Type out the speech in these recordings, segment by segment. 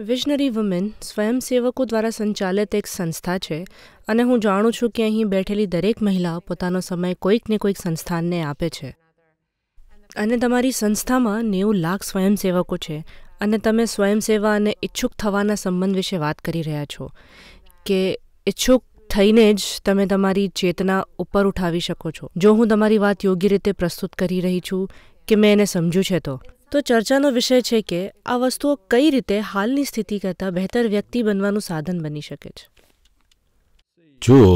Visionary women સ્વયંસેવકો દ્વારા સંચાલિત એક સંસ્થા છે અને હું જાણું છું કે અહીં બેઠેલી દરેક મહિલા પોતાનો સમય કોઈકને કોઈક સંસ્થાનને આપે છે અને તમારી સંસ્થામાં નેવું લાખ સ્વયંસેવકો છે અને તમે સ્વયંસેવા અને ઈચ્છુક થવાના સંબંધ વિશે વાત કરી રહ્યા છો કે ઈચ્છુક થઈને જ તમે તમારી ચેતના ઉપર ઉઠાવી શકો છો જો હું તમારી વાત યોગ્ય રીતે પ્રસ્તુત કરી રહી છું કે મેં એને સમજ્યું છે તો તો ચર્ચાનો વિષય છે કે આ વસ્તુઓ કઈ રીતે હાલની સ્થિતિ કરતાં બહેતર વ્યક્તિ બનવાનું સાધન બની શકે છે જુઓ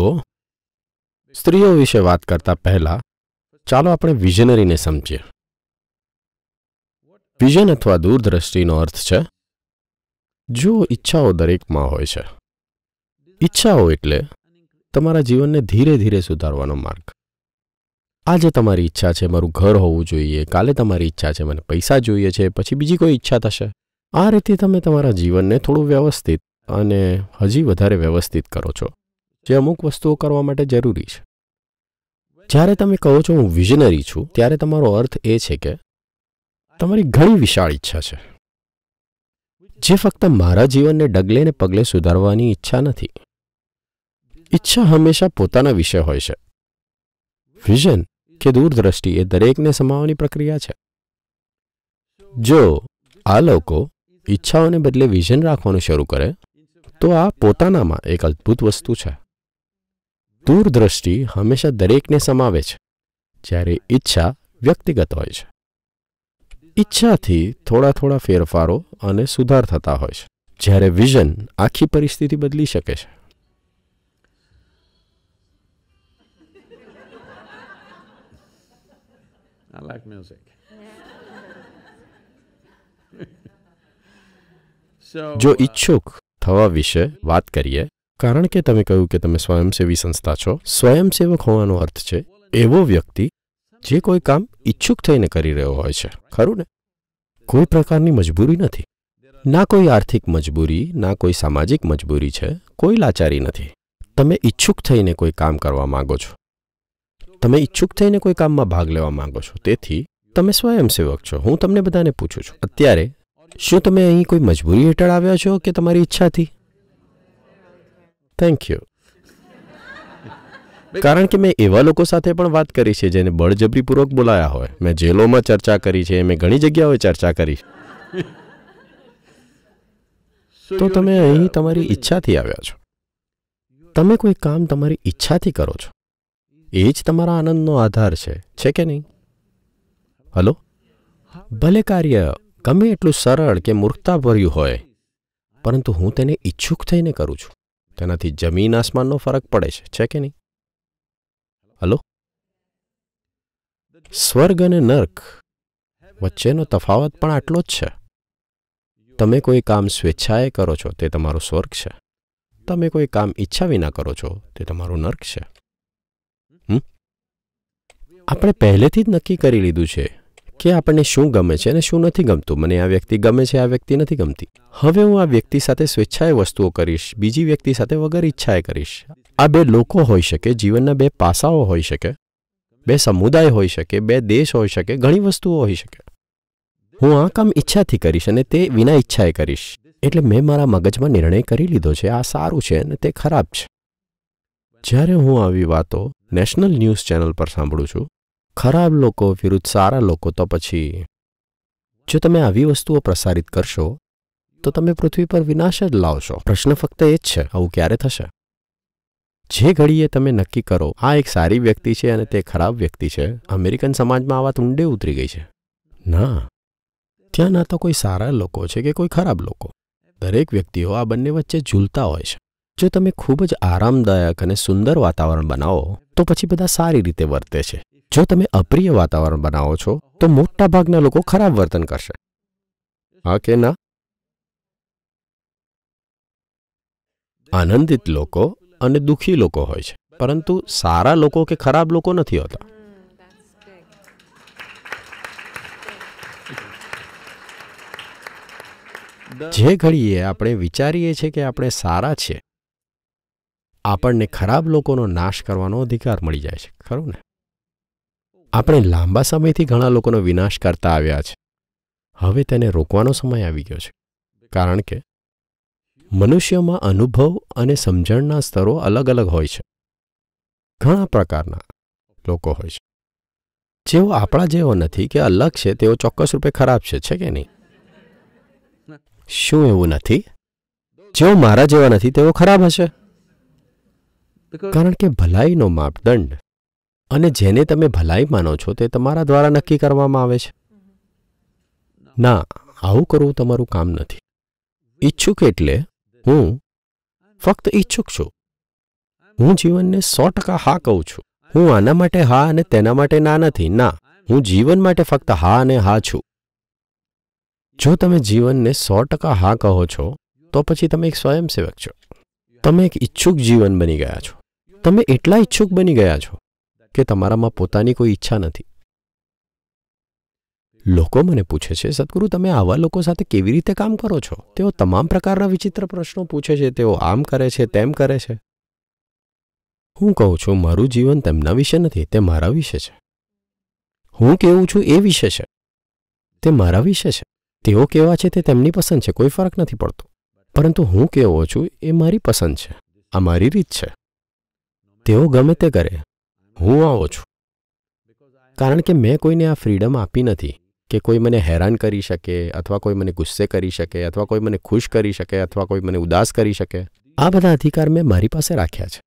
સ્ત્રીઓ વિશે વાત કરતા પહેલા ચાલો આપણે વિઝનરીને સમજીએ વિઝન અથવા દૂરદ્રષ્ટિનો અર્થ છે જુઓ ઈચ્છાઓ દરેકમાં હોય છે ઈચ્છાઓ એટલે તમારા જીવનને ધીરે ધીરે સુધારવાનો માર્ગ આજે તમારી ઈચ્છા છે મારું ઘર હોવું જોઈએ કાલે તમારી ઈચ્છા છે મને પૈસા જોઈએ છે પછી બીજી કોઈ ઈચ્છા થશે આ રીતે તમે તમારા જીવનને થોડું વ્યવસ્થિત અને હજી વધારે વ્યવસ્થિત કરો છો જે અમુક વસ્તુઓ કરવા માટે જરૂરી છે જ્યારે તમે કહો છો હું વિઝનરી છું ત્યારે તમારો અર્થ એ છે કે તમારી ઘણી વિશાળ ઈચ્છા છે જે ફક્ત મારા જીવનને ડગલે ને પગલે સુધારવાની ઈચ્છા નથી ઈચ્છા હંમેશા પોતાના વિશે હોય છે વિઝન કે દૂરદ્રષ્ટિ એ દરેકને સમાવવાની પ્રક્રિયા છે જો આ લોકો ઈચ્છાઓને બદલે વિઝન રાખવાનું શરૂ કરે તો આ પોતાનામાં એક અદ્ભુત વસ્તુ છે દૂરદ્રષ્ટિ હંમેશા દરેકને સમાવે છે જ્યારે ઈચ્છા વ્યક્તિગત હોય છે ઈચ્છાથી થોડા થોડા ફેરફારો અને સુધાર થતા હોય છે જ્યારે વિઝન આખી પરિસ્થિતિ બદલી શકે છે I like music. જો uh, ઈચ્છુક થવા વિશે વાત કરીએ કારણ કે તમે કહ્યું કે તમે સ્વયંસેવી સંસ્થા છો સ્વયંસેવક હોવાનો અર્થ છે એવો વ્યક્તિ જે કોઈ કામ ઈચ્છુક થઈને કરી રહ્યો હોય છે ખરું ને કોઈ પ્રકારની મજબૂરી નથી ના કોઈ આર્થિક મજબૂરી ના કોઈ સામાજિક મજબૂરી છે કોઈ લાચારી નથી તમે ઈચ્છુક થઈને કોઈ કામ કરવા માંગો છો તમે ઈચ્છુક થઈને કોઈ કામમાં ભાગ લેવા માંગો છો તેથી તમે સ્વયંસેવક છો હું તમને બધાને પૂછું છું અત્યારે શું તમે અહીં કોઈ મજબૂરી હેઠળ આવ્યા છો કે તમારી ઈચ્છાથી થેન્ક યુ કારણ કે મેં એવા લોકો સાથે પણ વાત કરી છે જેને બળજબરીપૂર્વક બોલાયા હોય મેં જેલોમાં ચર્ચા કરી છે મેં ઘણી જગ્યાઓએ ચર્ચા કરી તો તમે અહીં તમારી ઈચ્છાથી આવ્યા છો તમે કોઈ કામ તમારી ઈચ્છાથી કરો છો એ જ તમારા આનંદનો આધાર છે છે કે નહીં હલો ભલે કાર્ય ગમે એટલું સરળ કે મૂર્ખતા ભર્યું હોય પરંતુ હું તેને ઈચ્છુક થઈને કરું છું તેનાથી જમીન આસમાનનો ફરક પડે છે છે કે નહીં હલો સ્વર્ગ અને નર્ક વચ્ચેનો તફાવત પણ આટલો જ છે તમે કોઈ કામ સ્વેચ્છાએ કરો છો તે તમારું સ્વર્ગ છે તમે કોઈ કામ ઈચ્છા વિના કરો છો તે તમારું નર્ક છે આપણે પહેલેથી જ નક્કી કરી લીધું છે કે આપણને શું ગમે છે અને શું નથી ગમતું મને આ વ્યક્તિ ગમે છે આ વ્યક્તિ નથી ગમતી હવે હું આ વ્યક્તિ સાથે સ્વેચ્છાએ વસ્તુઓ કરીશ બીજી વ્યક્તિ સાથે વગર ઈચ્છાએ કરીશ આ બે લોકો હોઈ શકે જીવનના બે પાસાઓ હોઈ શકે બે સમુદાય હોઈ શકે બે દેશ હોઈ શકે ઘણી વસ્તુઓ હોઈ શકે હું આ કામ ઈચ્છાથી કરીશ અને તે વિના ઈચ્છાએ કરીશ એટલે મેં મારા મગજમાં નિર્ણય કરી લીધો છે આ સારું છે અને તે ખરાબ છે જ્યારે હું આવી વાતો નેશનલ ન્યૂઝ ચેનલ પર સાંભળું છું ખરાબ લોકો વિરુદ્ધ સારા લોકો તો પછી જો તમે આવી વસ્તુઓ પ્રસારિત કરશો તો તમે પૃથ્વી પર વિનાશ જ લાવશો પ્રશ્ન ફક્ત એ જ છે આવું ક્યારે થશે જે ઘડીએ તમે નક્કી કરો આ એક સારી વ્યક્તિ છે અને તે ખરાબ વ્યક્તિ છે અમેરિકન સમાજમાં આ વાત ઊંડે ઉતરી ગઈ છે ના ત્યાં ના તો કોઈ સારા લોકો છે કે કોઈ ખરાબ લોકો દરેક વ્યક્તિઓ આ બંને વચ્ચે ઝૂલતા હોય છે જો તમે ખૂબ જ આરામદાયક અને સુંદર વાતાવરણ બનાવો તો પછી બધા સારી રીતે વર્તે છે જો તમે અપ્રિય વાતાવરણ બનાવો છો તો મોટા ભાગના લોકો ખરાબ વર્તન કરશે હા કે ના આનંદિત લોકો અને દુઃખી લોકો હોય છે પરંતુ સારા લોકો કે ખરાબ લોકો નથી હોતા જે ઘડીએ આપણે વિચારીએ છીએ કે આપણે સારા છીએ આપણને ખરાબ લોકોનો નાશ કરવાનો અધિકાર મળી જાય છે ખરું ને આપણે લાંબા સમયથી ઘણા લોકોનો વિનાશ કરતા આવ્યા છે હવે તેને રોકવાનો સમય આવી ગયો છે કારણ કે મનુષ્યમાં અનુભવ અને સમજણના સ્તરો અલગ અલગ હોય છે ઘણા પ્રકારના લોકો હોય છે જેઓ આપણા જેવો નથી કે અલગ છે તેઓ ચોક્કસ રૂપે ખરાબ છે છે કે નહીં શું એવું નથી જેઓ મારા જેવા નથી તેઓ ખરાબ હશે કારણ કે ભલાઈનો માપદંડ અને જેને તમે ભલાઈ માનો છો તે તમારા દ્વારા નક્કી કરવામાં આવે છે ના આવું કરવું તમારું કામ નથી ઈચ્છુક એટલે હું ફક્ત ઈચ્છુક છું હું જીવનને સો ટકા હા કહું છું હું આના માટે હા અને તેના માટે ના નથી ના હું જીવન માટે ફક્ત હા અને હા છું જો તમે જીવનને સો ટકા હા કહો છો તો પછી તમે એક સ્વયંસેવક છો તમે એક ઈચ્છુક જીવન બની ગયા છો તમે એટલા ઈચ્છુક બની ગયા છો કે તમારામાં પોતાની કોઈ ઈચ્છા નથી લોકો મને પૂછે છે સદગુરુ તમે આવા લોકો સાથે કેવી રીતે કામ કરો છો તેઓ તમામ પ્રકારના વિચિત્ર પ્રશ્નો પૂછે છે તેઓ આમ કરે છે તેમ કરે છે હું કહું છું મારું જીવન તેમના વિશે નથી તે મારા વિશે છે હું કેવું છું એ વિશે છે તે મારા વિશે છે તેઓ કેવા છે તે તેમની પસંદ છે કોઈ ફરક નથી પડતો પરંતુ હું કેવો છું એ મારી પસંદ છે આ મારી રીત છે તેઓ ગમે તે કરે હું આવો છું કારણ કે મેં કોઈને આ ફ્રીડમ આપી નથી કે કોઈ મને હેરાન કરી શકે અથવા કોઈ મને ગુસ્સે કરી શકે અથવા કોઈ મને ખુશ કરી શકે અથવા કોઈ મને ઉદાસ કરી શકે આ બધા અધિકાર મેં મારી પાસે રાખ્યા છે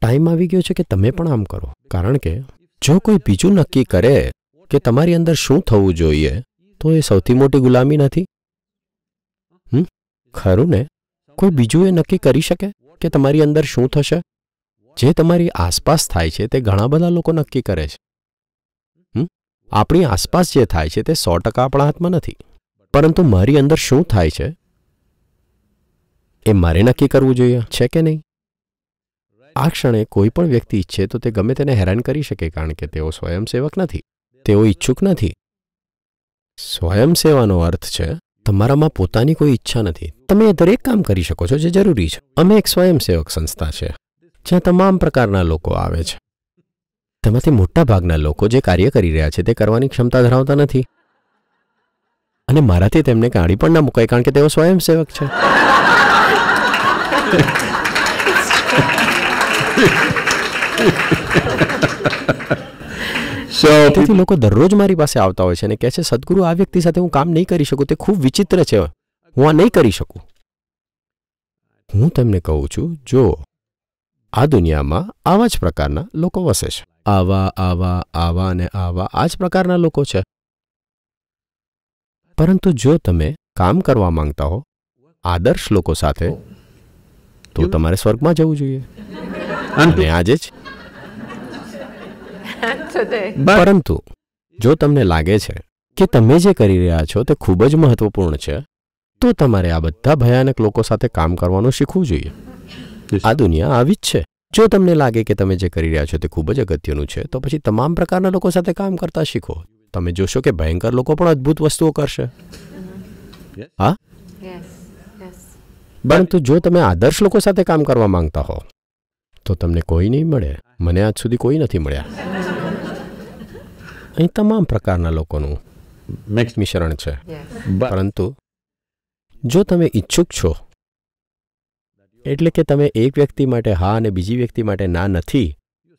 ટાઈમ આવી ગયો છે કે તમે પણ આમ કરો કારણ કે જો કોઈ બીજું નક્કી કરે કે તમારી અંદર શું થવું જોઈએ તો એ સૌથી મોટી ગુલામી નથી ખરું ને કોઈ બીજું એ નક્કી કરી શકે કે તમારી અંદર શું થશે જે તમારી આસપાસ થાય છે તે ઘણા બધા લોકો નક્કી કરે છે આપણી આસપાસ જે થાય છે તે સો ટકા આપણા હાથમાં નથી પરંતુ મારી અંદર શું થાય છે એ મારે નક્કી કરવું જોઈએ છે કે નહીં આ ક્ષણે કોઈ પણ વ્યક્તિ ઈચ્છે તો તે ગમે તેને હેરાન કરી શકે કારણ કે તેઓ સ્વયંસેવક નથી તેઓ ઈચ્છુક નથી સ્વયંસેવાનો અર્થ છે તમારામાં પોતાની કોઈ ઈચ્છા નથી તમે દરેક કામ કરી શકો છો જે જરૂરી છે અમે એક સ્વયંસેવક સંસ્થા છે જ્યાં તમામ પ્રકારના લોકો આવે છે તેમાંથી મોટાભાગના લોકો જે કાર્ય કરી રહ્યા છે તે કરવાની ક્ષમતા ધરાવતા નથી અને મારાથી તેમને કાઢી પણ ના મુકાય કારણ કે તેઓ સ્વયંસેવક છે Ha તો તે લોકો દરરોજ મારી પાસે આવતા હોય છે અને કહે છે સદ્ગુરુ આ વ્યક્તી સાથે હું કામ નહી કરી શકું તે ખૂબ વિચિત્ર છે હું નહી કરી શકું હું તમને કહું છું જો આ દુનિયામાં આવા જ પ્રકારના લોકો વસે છે આવા આવા આવા ને આવા આ જ પ્રકારના લોકો છે પરંતુ જો તમે કામ કરવા માંગતા હો આદર્શ લોકો સાથે તો તમારે સ્વર્ગમાં જવું જોઈએ અને આજે જ પરંતુ જો તમને લાગે છે કે તમે જે કરી રહ્યા છો તે ખૂબ જ મહત્વપૂર્ણ છે તો તમારે આ બધા ભયાનક લોકો સાથે કામ કરવાનું શીખવું જોઈએ આ દુનિયા આવી જ છે જો તમને લાગે કે તમે જે કરી રહ્યા છો તે ખૂબ જ અગત્યનું છે તો પછી તમામ પ્રકારના લોકો સાથે કામ કરતા શીખો તમે જોશો કે ભયંકર લોકો પણ અદ્ભુત વસ્તુઓ કરશે uh-huh. હા પરંતુ જો તમે આદર્શ લોકો સાથે કામ કરવા માંગતા હો તો તમને કોઈ નહીં મળે મને આજ સુધી કોઈ નથી મળ્યા અહીં તમામ પ્રકારના લોકોનું મિક્સ મિશ્રણ છે પરંતુ જો તમે ઈચ્છુક છો એટલે કે તમે એક વ્યક્તિ માટે હા અને બીજી વ્યક્તિ માટે ના નથી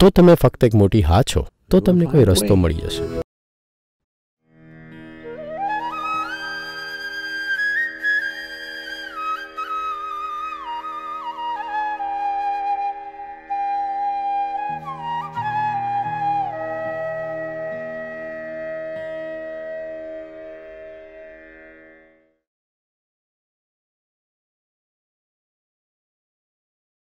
તો તમે ફક્ત એક મોટી હા છો તો તમને કોઈ રસ્તો મળી જશે